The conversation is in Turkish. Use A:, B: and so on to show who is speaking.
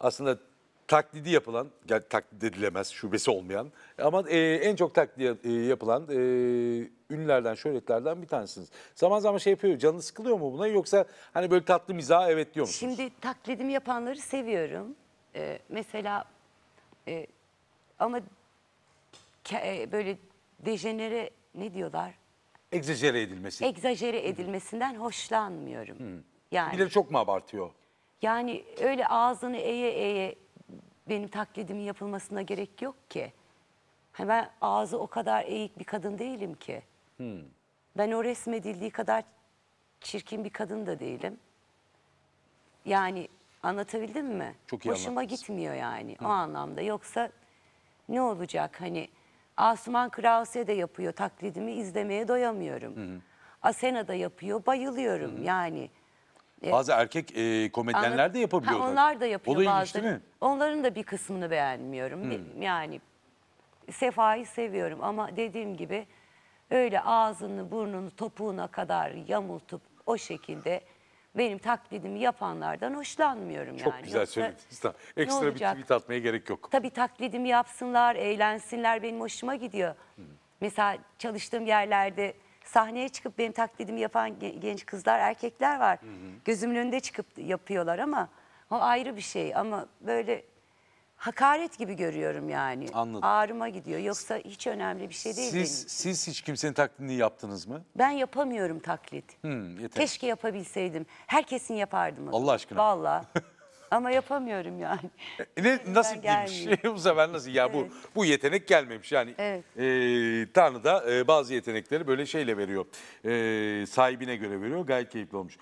A: aslında taklidi yapılan, yani taklit edilemez şubesi olmayan ama e, en çok taklidi e, yapılan e, ünlerden, şöhretlerden bir tanesiniz. Zaman zaman şey yapıyor, canı sıkılıyor mu buna yoksa hani böyle tatlı mizaha evet diyor musunuz?
B: Şimdi taklidimi yapanları seviyorum. Ee, mesela e, ama ke- e, böyle dejenere ne diyorlar?
A: Egzajere edilmesi.
B: Egzajere edilmesinden hoşlanmıyorum. Hmm. Yani Birileri
A: çok mu abartıyor?
B: Yani öyle ağzını eğe eğe benim taklidimin yapılmasına gerek yok ki. Hani ben ağzı o kadar eğik bir kadın değilim ki. Hmm. Ben o resmedildiği kadar çirkin bir kadın da değilim. Yani anlatabildim mi? Çok iyi Hoşuma gitmiyor yani Hı. o anlamda. Yoksa ne olacak hani Asuman Krause de yapıyor taklidimi izlemeye doyamıyorum. Hı. Asena da yapıyor bayılıyorum Hı. yani.
A: E, Bazı erkek e, komedyenler de yapabiliyorlar. Ha, onlar da yapıyor O da ilginç bazıları. değil mi?
B: Onların da bir kısmını beğenmiyorum. Bir- hmm. Yani Sefa'yı seviyorum ama dediğim gibi öyle ağzını burnunu topuğuna kadar yamultup o şekilde benim taklidimi yapanlardan hoşlanmıyorum Çok yani. güzel Yoksa söylediniz.
A: Ekstra bir olacak? tweet atmaya gerek yok.
B: Tabii taklidimi yapsınlar, eğlensinler benim hoşuma gidiyor. Hmm. Mesela çalıştığım yerlerde sahneye çıkıp benim taklidimi yapan genç kızlar, erkekler var. Hı hı. Gözümün önünde çıkıp yapıyorlar ama o ayrı bir şey ama böyle hakaret gibi görüyorum yani. Anladım. Ağrıma gidiyor. Yoksa hiç önemli bir şey değil. Siz,
A: siz hiç kimsenin taklidini yaptınız mı?
B: Ben yapamıyorum taklit.
A: Hmm, yeter. Keşke
B: yapabilseydim. Herkesin yapardım. Onu. Allah aşkına. Vallahi. Ama yapamıyorum
A: yani. E, ne, nasip değilmiş. bu sefer nasıl? Ya bu bu yetenek gelmemiş. Yani Evet. e, Tanrı da e, bazı yetenekleri böyle şeyle veriyor. E, sahibine göre veriyor. Gayet keyifli olmuş.